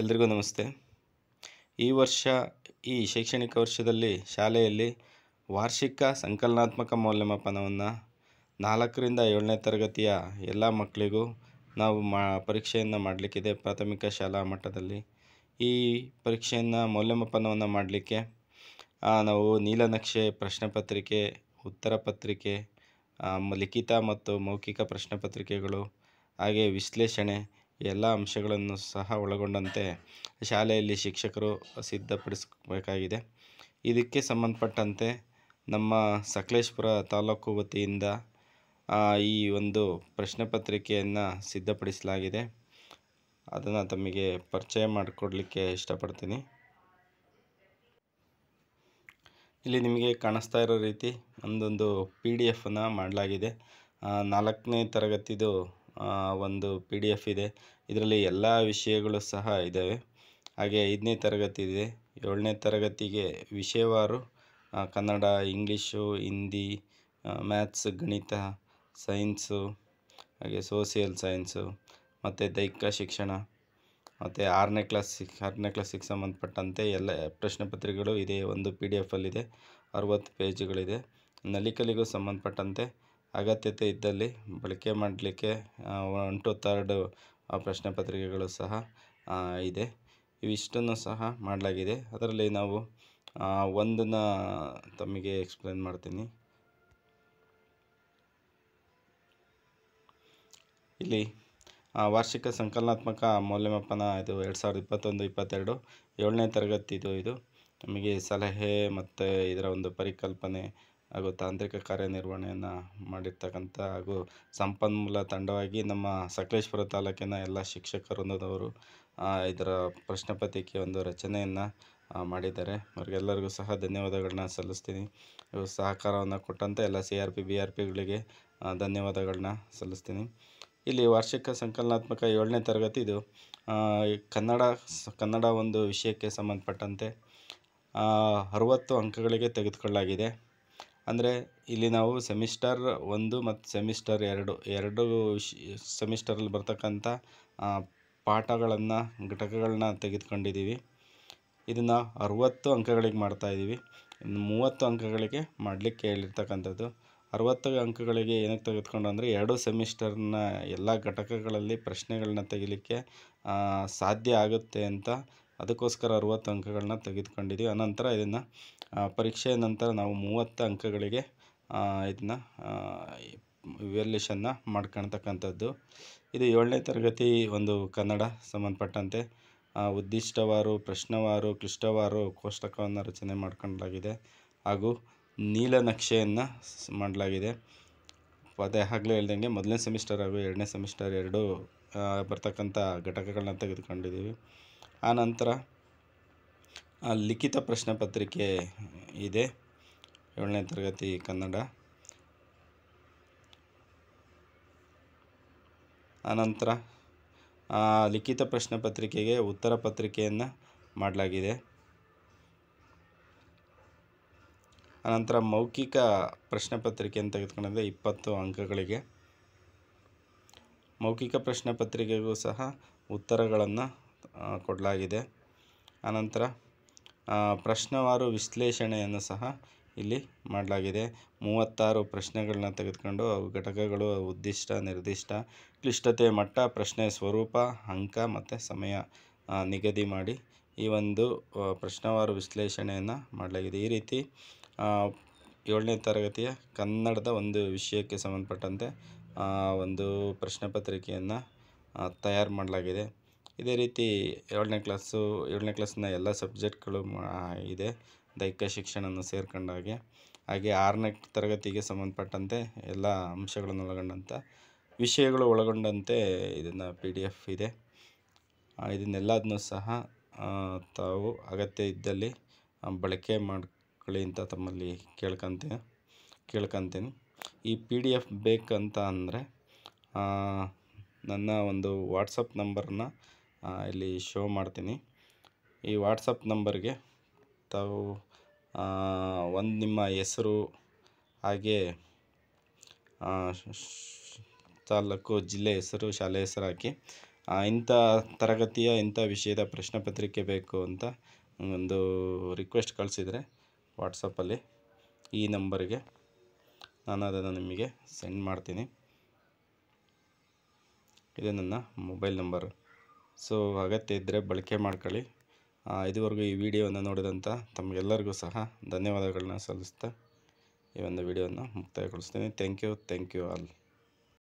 ಎಲ್ರಿಗೂ ನಮಸ್ತೆ ಈ ವರ್ಷ ಈ ಶೈಕ್ಷಣಿಕ ವರ್ಷದಲ್ಲಿ ಶಾಲೆಯಲ್ಲಿ ವಾರ್ಷಿಕ ಸಂಕಲನಾತ್ಮಕ ಮೌಲ್ಯಮಾಪನವನ್ನು ನಾಲ್ಕರಿಂದ ಏಳನೇ ತರಗತಿಯ ಎಲ್ಲ ಮಕ್ಕಳಿಗೂ ನಾವು ಮಾ ಪರೀಕ್ಷೆಯನ್ನು ಮಾಡಲಿಕ್ಕಿದೆ ಪ್ರಾಥಮಿಕ ಶಾಲಾ ಮಟ್ಟದಲ್ಲಿ ಈ ಪರೀಕ್ಷೆಯನ್ನು ಮೌಲ್ಯಮಾಪನವನ್ನು ಮಾಡಲಿಕ್ಕೆ ನಾವು ನೀಲನಕ್ಷೆ ಪ್ರಶ್ನೆ ಪತ್ರಿಕೆ ಉತ್ತರ ಪತ್ರಿಕೆ ಲಿಖಿತ ಮತ್ತು ಮೌಖಿಕ ಪ್ರಶ್ನೆ ಪತ್ರಿಕೆಗಳು ಹಾಗೆ ವಿಶ್ಲೇಷಣೆ ಎಲ್ಲ ಅಂಶಗಳನ್ನು ಸಹ ಒಳಗೊಂಡಂತೆ ಶಾಲೆಯಲ್ಲಿ ಶಿಕ್ಷಕರು ಸಿದ್ಧಪಡಿಸಬೇಕಾಗಿದೆ ಇದಕ್ಕೆ ಸಂಬಂಧಪಟ್ಟಂತೆ ನಮ್ಮ ಸಕಲೇಶ್ಪುರ ತಾಲೂಕು ವತಿಯಿಂದ ಈ ಒಂದು ಪ್ರಶ್ನೆ ಪತ್ರಿಕೆಯನ್ನು ಸಿದ್ಧಪಡಿಸಲಾಗಿದೆ ಅದನ್ನು ತಮಗೆ ಪರಿಚಯ ಮಾಡಿಕೊಡಲಿಕ್ಕೆ ಇಷ್ಟಪಡ್ತೀನಿ ಇಲ್ಲಿ ನಿಮಗೆ ಕಾಣಿಸ್ತಾ ಇರೋ ರೀತಿ ಒಂದೊಂದು ಪಿ ಡಿ ಎಫನ್ನು ಮಾಡಲಾಗಿದೆ ನಾಲ್ಕನೇ ತರಗತಿದು ಒಂದು ಪಿ ಡಿ ಎಫ್ ಇದೆ ಇದರಲ್ಲಿ ಎಲ್ಲ ವಿಷಯಗಳು ಸಹ ಇದ್ದಾವೆ ಹಾಗೆ ಐದನೇ ತರಗತಿ ಇದೆ ಏಳನೇ ತರಗತಿಗೆ ವಿಷಯವಾರು ಕನ್ನಡ ಇಂಗ್ಲೀಷು ಹಿಂದಿ ಮ್ಯಾಥ್ಸ್ ಗಣಿತ ಸೈನ್ಸು ಹಾಗೆ ಸೋಷಿಯಲ್ ಸೈನ್ಸು ಮತ್ತು ದೈಹಿಕ ಶಿಕ್ಷಣ ಮತ್ತು ಆರನೇ ಕ್ಲಾಸ್ ಆರನೇ ಕ್ಲಾಸಿಗೆ ಸಂಬಂಧಪಟ್ಟಂತೆ ಎಲ್ಲ ಪ್ರಶ್ನೆ ಪತ್ರಿಕೆಗಳು ಇದೆ ಒಂದು ಪಿ ಡಿ ಎಫಲ್ಲಿದೆ ಅರುವತ್ತು ಪೇಜುಗಳಿದೆ ನಲಿಕಲಿಗೂ ಸಂಬಂಧಪಟ್ಟಂತೆ ಅಗತ್ಯತೆ ಇದ್ದಲ್ಲಿ ಬಳಕೆ ಮಾಡಲಿಕ್ಕೆ ಒನ್ ಟು ಥರ್ಡ್ ಪ್ರಶ್ನೆ ಪತ್ರಿಕೆಗಳು ಸಹ ಇದೆ ಇವಿಷ್ಟನ್ನು ಸಹ ಮಾಡಲಾಗಿದೆ ಅದರಲ್ಲಿ ನಾವು ಒಂದನ್ನು ತಮಗೆ ಎಕ್ಸ್ಪ್ಲೇನ್ ಮಾಡ್ತೀನಿ ಇಲ್ಲಿ ವಾರ್ಷಿಕ ಸಂಕಲನಾತ್ಮಕ ಮೌಲ್ಯಮಾಪನ ಇದು ಎರಡು ಸಾವಿರದ ಇಪ್ಪತ್ತೊಂದು ಇಪ್ಪತ್ತೆರಡು ಏಳನೇ ತರಗತಿದು ಇದು ನಮಗೆ ಸಲಹೆ ಮತ್ತು ಇದರ ಒಂದು ಪರಿಕಲ್ಪನೆ ಹಾಗೂ ತಾಂತ್ರಿಕ ಕಾರ್ಯನಿರ್ವಹಣೆಯನ್ನು ಮಾಡಿರ್ತಕ್ಕಂಥ ಹಾಗೂ ಸಂಪನ್ಮೂಲ ತಂಡವಾಗಿ ನಮ್ಮ ಸಕಲೇಶ್ವರ ತಾಲೂಕಿನ ಎಲ್ಲ ಶಿಕ್ಷಕರೊಂದವರು ಇದರ ಪ್ರಶ್ನೆ ಪತ್ರಿಕೆ ಒಂದು ರಚನೆಯನ್ನು ಮಾಡಿದ್ದಾರೆ ಅವರಿಗೆಲ್ಲರಿಗೂ ಸಹ ಧನ್ಯವಾದಗಳನ್ನ ಸಲ್ಲಿಸ್ತೀನಿ ಸಹಕಾರವನ್ನು ಕೊಟ್ಟಂತ ಎಲ್ಲ C R P B R ಪಿಗಳಿಗೆ ಧನ್ಯವಾದಗಳನ್ನ ಸಲ್ಲಿಸ್ತೀನಿ ಇಲ್ಲಿ ವಾರ್ಷಿಕ ಸಂಕಲನಾತ್ಮಕ ಏಳನೇ ತರಗತಿ ಇದು ಕನ್ನಡ ಕನ್ನಡ ಒಂದು ವಿಷಯಕ್ಕೆ ಸಂಬಂಧಪಟ್ಟಂತೆ ಅರುವತ್ತು ಅಂಕಗಳಿಗೆ ತೆಗೆದುಕೊಳ್ಳಲಾಗಿದೆ ಅಂದರೆ ಇಲ್ಲಿ ನಾವು ಸೆಮಿಸ್ಟರ್ ಒಂದು ಮತ್ತು ಸೆಮಿಸ್ಟರ್ ಎರಡು ಎರಡು ಸೆಮಿಸ್ಟರಲ್ಲಿ ಬರ್ತಕ್ಕಂಥ ಪಾಠಗಳನ್ನು ಘಟಕಗಳನ್ನ ತೆಗೆದುಕೊಂಡಿದ್ದೀವಿ ಇದನ್ನು ಅರುವತ್ತು ಅಂಕಗಳಿಗೆ ಮಾಡ್ತಾಯಿದ್ದೀವಿ ಮೂವತ್ತು ಅಂಕಗಳಿಗೆ ಮಾಡಲಿಕ್ಕೆ ಹೇಳಿರ್ತಕ್ಕಂಥದ್ದು ಅರುವತ್ತು ಅಂಕಗಳಿಗೆ ಏನಕ್ಕೆ ತೆಗೆದುಕೊಂಡು ಅಂದರೆ ಎರಡು ಸೆಮಿಸ್ಟರ್ನ ಎಲ್ಲ ಘಟಕಗಳಲ್ಲಿ ಪ್ರಶ್ನೆಗಳನ್ನ ತೆಗಿಲಿಕ್ಕೆ ಸಾಧ್ಯ ಆಗುತ್ತೆ ಅಂತ ಅದಕ್ಕೋಸ್ಕರ ಅರುವತ್ತು ಅಂಕಗಳನ್ನ ತೆಗೆದುಕೊಂಡಿದ್ದೀವಿ ಆನಂತರ ಇದನ್ನು ಪರೀಕ್ಷೆಯ ನಂತರ ನಾವು ಮೂವತ್ತು ಅಂಕಗಳಿಗೆ ಇದನ್ನು ವ್ಯಾಲ್ಯೂಷನ್ನ ಮಾಡ್ಕೊಳ್ತಕ್ಕಂಥದ್ದು ಇದು ಏಳನೇ ತರಗತಿ ಒಂದು ಕನ್ನಡ ಸಂಬಂಧಪಟ್ಟಂತೆ ಉದ್ದಿಷ್ಟವಾರು ಪ್ರಶ್ನವಾರು ಕ್ಲಿಷ್ಟವಾರು ಕೋಷ್ಟಕವನ್ನು ರಚನೆ ಮಾಡ್ಕೊಳ್ಳಲಾಗಿದೆ ಹಾಗೂ ನೀಲನಕ್ಷೆಯನ್ನು ಮಾಡಲಾಗಿದೆ ಅದೇ ಆಗಲೇ ಹೇಳ್ದಂಗೆ ಮೊದಲನೇ ಸೆಮಿಸ್ಟರ್ ಹಾಗೂ ಎರಡನೇ ಸೆಮಿಸ್ಟರ್ ಎರಡು ಬರ್ತಕ್ಕಂಥ ಘಟಕಗಳನ್ನ ತೆಗೆದುಕೊಂಡಿದ್ದೀವಿ ಆನಂತರ ಲಿಖಿತ ಪ್ರಶ್ನೆ ಪತ್ರಿಕೆ ಇದೆ ಏಳನೇ ತರಗತಿ ಕನ್ನಡ ಆನಂತರ ಲಿಖಿತ ಪ್ರಶ್ನೆ ಪತ್ರಿಕೆಗೆ ಉತ್ತರ ಪತ್ರಿಕೆಯನ್ನು ಮಾಡಲಾಗಿದೆ ಆನಂತರ ಮೌಖಿಕ ಪ್ರಶ್ನೆ ಪತ್ರಿಕೆಯನ್ನು ತೆಗೆದುಕೊಂಡಿದೆ ಇಪ್ಪತ್ತು ಅಂಕಗಳಿಗೆ ಮೌಖಿಕ ಪ್ರಶ್ನೆ ಪತ್ರಿಕೆಗೂ ಸಹ ಉತ್ತರಗಳನ್ನು ಕೊಡಲಾಗಿದೆ ಆನಂತರ ಪ್ರಶ್ನವಾರು ವಿಶ್ಲೇಷಣೆಯನ್ನು ಸಹ ಇಲ್ಲಿ ಮಾಡಲಾಗಿದೆ ಮೂವತ್ತಾರು ಪ್ರಶ್ನೆಗಳನ್ನ ತೆಗೆದುಕೊಂಡು ಅವು ಘಟಕಗಳು ಉದ್ದಿಷ್ಟ ನಿರ್ದಿಷ್ಟ ಕ್ಲಿಷ್ಟತೆ ಮಟ್ಟ ಪ್ರಶ್ನೆ ಸ್ವರೂಪ ಅಂಕ ಮತ್ತು ಸಮಯ ನಿಗದಿ ಮಾಡಿ ಈ ಒಂದು ಪ್ರಶ್ನವಾರು ವಿಶ್ಲೇಷಣೆಯನ್ನು ಮಾಡಲಾಗಿದೆ ಈ ರೀತಿ ಏಳನೇ ತರಗತಿಯ ಕನ್ನಡದ ಒಂದು ವಿಷಯಕ್ಕೆ ಸಂಬಂಧಪಟ್ಟಂತೆ ಒಂದು ಪ್ರಶ್ನೆ ಪತ್ರಿಕೆಯನ್ನು ತಯಾರು ಮಾಡಲಾಗಿದೆ ಇದೇ ರೀತಿ ಏಳನೇ ಕ್ಲಾಸು ಏಳನೇ ಕ್ಲಾಸಿನ ಎಲ್ಲ ಸಬ್ಜೆಕ್ಟ್ಗಳು ಇದೆ ದೈಹಿಕ ಶಿಕ್ಷಣವನ್ನು ಸೇರ್ಕೊಂಡಾಗೆ ಹಾಗೆ ಆರನೇ ತರಗತಿಗೆ ಸಂಬಂಧಪಟ್ಟಂತೆ ಎಲ್ಲ ಅಂಶಗಳನ್ನು ಒಳಗೊಂಡಂಥ ವಿಷಯಗಳು ಒಳಗೊಂಡಂತೆ ಇದನ್ನು ಪಿ ಡಿ ಎಫ್ ಇದೆ ಇದನ್ನೆಲ್ಲದನ್ನೂ ಸಹ ತಾವು ಅಗತ್ಯ ಇದ್ದಲ್ಲಿ ಬಳಕೆ ಮಾಡ್ಕೊಳ್ಳಿ ಅಂತ ತಮ್ಮಲ್ಲಿ ಕೇಳ್ಕೊತೀನಿ ಕೇಳ್ಕೊತೀನಿ ಈ ಪಿ ಡಿ ಎಫ್ ಬೇಕಂತ ಅಂದರೆ ನನ್ನ ಒಂದು ವಾಟ್ಸಪ್ ನಂಬರನ್ನ ಇಲ್ಲಿ ಶೋ ಮಾಡ್ತೀನಿ ಈ ವಾಟ್ಸಪ್ ನಂಬರ್ಗೆ ತಾವು ಒಂದು ನಿಮ್ಮ ಹೆಸರು ಹಾಗೆ ತಾಲೂಕು ಜಿಲ್ಲೆ ಹೆಸರು ಶಾಲೆ ಹೆಸರು ಹಾಕಿ ಇಂಥ ತರಗತಿಯ ಇಂಥ ವಿಷಯದ ಪ್ರಶ್ನೆ ಪತ್ರಿಕೆ ಬೇಕು ಅಂತ ಒಂದು ರಿಕ್ವೆಸ್ಟ್ ಕಳಿಸಿದರೆ ವಾಟ್ಸಪ್ಪಲ್ಲಿ ಈ ನಂಬರ್ಗೆ ನಾನು ಅದನ್ನು ನಿಮಗೆ ಸೆಂಡ್ ಮಾಡ್ತೀನಿ ಇದು ನನ್ನ ಮೊಬೈಲ್ ನಂಬರು ಸೊ ಅಗತ್ಯ ಇದ್ದರೆ ಬಳಕೆ ಮಾಡ್ಕೊಳ್ಳಿ ಇದುವರೆಗೂ ಈ ವಿಡಿಯೋವನ್ನು ನೋಡಿದಂಥ ತಮಗೆಲ್ಲರಿಗೂ ಸಹ ಧನ್ಯವಾದಗಳನ್ನ ಸಲ್ಲಿಸ್ತಾ ಈ ಒಂದು ವಿಡಿಯೋವನ್ನು ಮುಕ್ತಾಯಗೊಳಿಸ್ತೀನಿ thank you thank you all